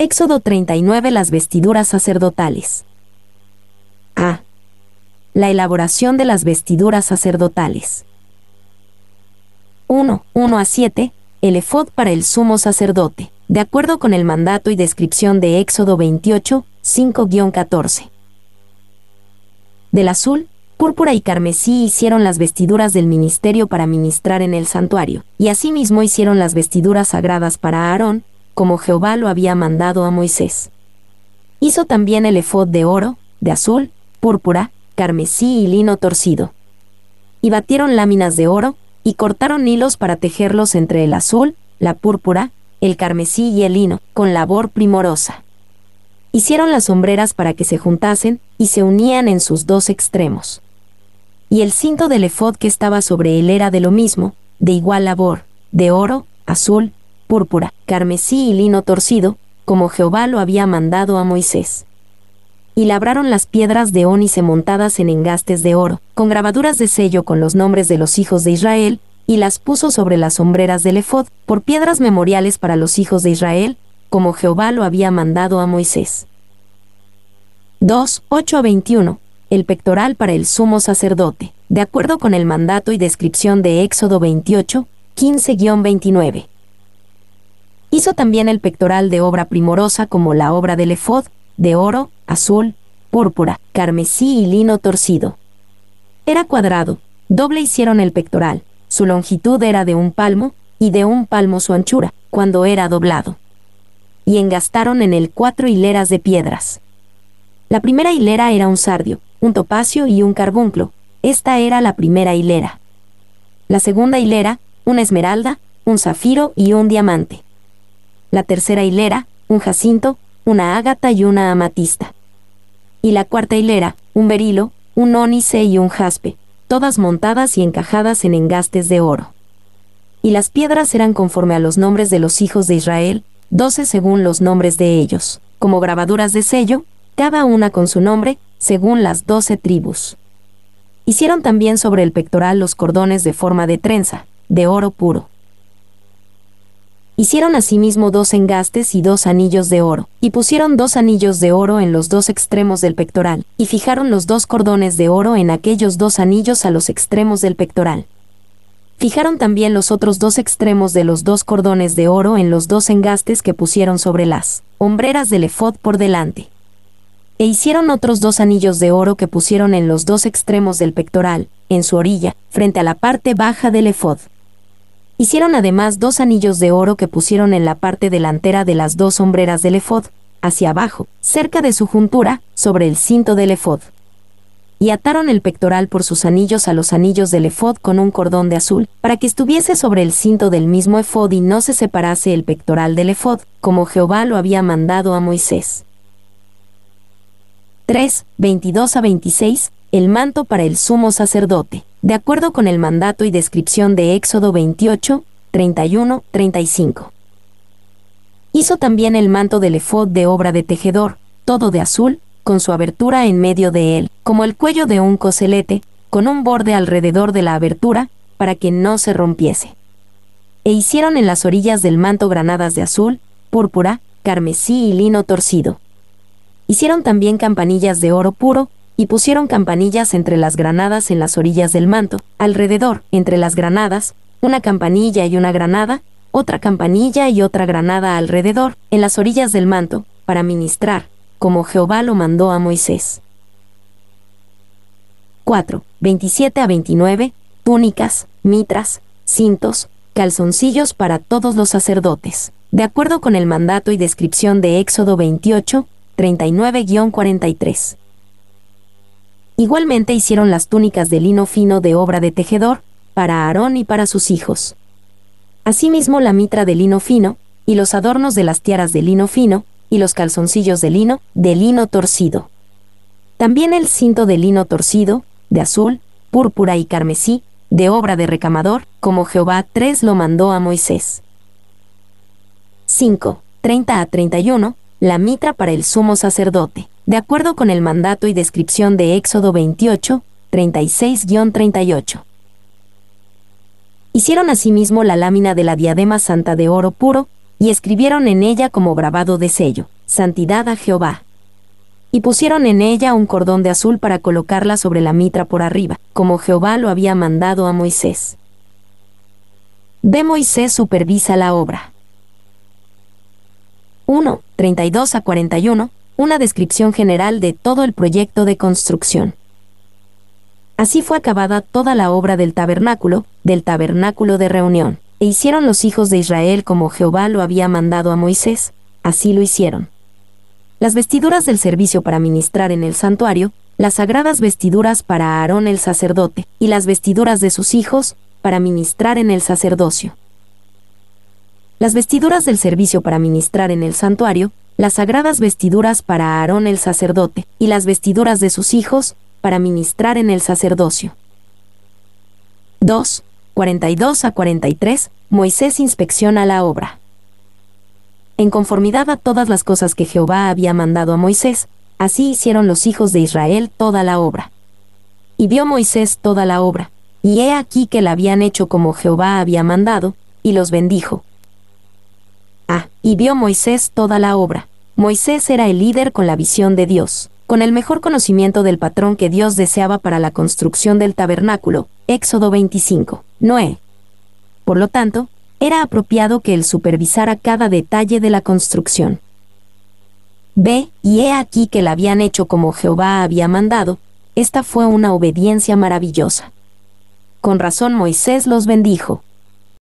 Éxodo 39 Las vestiduras sacerdotales. A. La elaboración de las vestiduras sacerdotales. 1. 1 a 7. El efod para el sumo sacerdote, de acuerdo con el mandato y descripción de Éxodo 28, 5-14. Del azul, púrpura y carmesí hicieron las vestiduras del ministerio para ministrar en el santuario, y asimismo hicieron las vestiduras sagradas para Aarón, como Jehová lo había mandado a Moisés. Hizo también el efod de oro, de azul, púrpura, carmesí y lino torcido. Y batieron láminas de oro, y cortaron hilos para tejerlos entre el azul, la púrpura, el carmesí y el lino, con labor primorosa. Hicieron las sombreras para que se juntasen, y se unían en sus dos extremos. Y el cinto del efod que estaba sobre él era de lo mismo, de igual labor, de oro, azul, púrpura, carmesí y lino torcido, como Jehová lo había mandado a Moisés. Y labraron las piedras de ónice montadas en engastes de oro, con grabaduras de sello con los nombres de los hijos de Israel, y las puso sobre las sombreras del efod, por piedras memoriales para los hijos de Israel, como Jehová lo había mandado a Moisés. 2, 8 a 21. El pectoral para el sumo sacerdote, de acuerdo con el mandato y descripción de Éxodo 28, 15-29. Hizo también el pectoral de obra primorosa como la obra del efod, de oro, azul, púrpura, carmesí y lino torcido. Era cuadrado, doble hicieron el pectoral, su longitud era de un palmo, y de un palmo su anchura, cuando era doblado. Y engastaron en él cuatro hileras de piedras. La primera hilera era un sardio, un topacio y un carbunclo, esta era la primera hilera. La segunda hilera, una esmeralda, un zafiro y un diamante la tercera hilera, un jacinto, una ágata y una amatista. Y la cuarta hilera, un berilo, un ónice y un jaspe, todas montadas y encajadas en engastes de oro. Y las piedras eran conforme a los nombres de los hijos de Israel, doce según los nombres de ellos, como grabaduras de sello, cada una con su nombre, según las doce tribus. Hicieron también sobre el pectoral los cordones de forma de trenza, de oro puro. Hicieron asimismo dos engastes y dos anillos de oro, y pusieron dos anillos de oro en los dos extremos del pectoral, y fijaron los dos cordones de oro en aquellos dos anillos a los extremos del pectoral. Fijaron también los otros dos extremos de los dos cordones de oro en los dos engastes que pusieron sobre las hombreras del efod por delante. E hicieron otros dos anillos de oro que pusieron en los dos extremos del pectoral, en su orilla, frente a la parte baja del efod. Hicieron además dos anillos de oro que pusieron en la parte delantera de las dos sombreras del efod, hacia abajo, cerca de su juntura, sobre el cinto del efod. Y ataron el pectoral por sus anillos a los anillos del efod con un cordón de azul, para que estuviese sobre el cinto del mismo efod y no se separase el pectoral del efod, como Jehová lo había mandado a Moisés. 3, 22 a 26, el manto para el sumo sacerdote de acuerdo con el mandato y descripción de Éxodo 28, 31, 35. Hizo también el manto del efod de obra de tejedor, todo de azul, con su abertura en medio de él, como el cuello de un coselete, con un borde alrededor de la abertura, para que no se rompiese. E hicieron en las orillas del manto granadas de azul, púrpura, carmesí y lino torcido. Hicieron también campanillas de oro puro, y pusieron campanillas entre las granadas en las orillas del manto, alrededor, entre las granadas, una campanilla y una granada, otra campanilla y otra granada alrededor, en las orillas del manto, para ministrar, como Jehová lo mandó a Moisés. 4. 27 a 29. Túnicas, mitras, cintos, calzoncillos para todos los sacerdotes. De acuerdo con el mandato y descripción de Éxodo 28, 39-43. Igualmente hicieron las túnicas de lino fino de obra de tejedor, para Aarón y para sus hijos. Asimismo la mitra de lino fino, y los adornos de las tiaras de lino fino, y los calzoncillos de lino, de lino torcido. También el cinto de lino torcido, de azul, púrpura y carmesí, de obra de recamador, como Jehová 3 lo mandó a Moisés. 5. 30 a 31, la mitra para el sumo sacerdote de acuerdo con el mandato y descripción de Éxodo 28, 36-38. Hicieron asimismo la lámina de la diadema santa de oro puro, y escribieron en ella como grabado de sello, Santidad a Jehová. Y pusieron en ella un cordón de azul para colocarla sobre la mitra por arriba, como Jehová lo había mandado a Moisés. De Moisés supervisa la obra. 1, 32 a 41, una descripción general de todo el proyecto de construcción. Así fue acabada toda la obra del tabernáculo, del tabernáculo de reunión, e hicieron los hijos de Israel como Jehová lo había mandado a Moisés, así lo hicieron. Las vestiduras del servicio para ministrar en el santuario, las sagradas vestiduras para Aarón el sacerdote, y las vestiduras de sus hijos, para ministrar en el sacerdocio. Las vestiduras del servicio para ministrar en el santuario, las sagradas vestiduras para Aarón el sacerdote, y las vestiduras de sus hijos, para ministrar en el sacerdocio. 2. 42 a 43, Moisés inspecciona la obra. En conformidad a todas las cosas que Jehová había mandado a Moisés, así hicieron los hijos de Israel toda la obra. Y vio Moisés toda la obra, y he aquí que la habían hecho como Jehová había mandado, y los bendijo, Ah, y vio Moisés toda la obra. Moisés era el líder con la visión de Dios, con el mejor conocimiento del patrón que Dios deseaba para la construcción del tabernáculo, Éxodo 25. Noé. Por lo tanto, era apropiado que él supervisara cada detalle de la construcción. Ve, y he aquí que la habían hecho como Jehová había mandado, esta fue una obediencia maravillosa. Con razón Moisés los bendijo,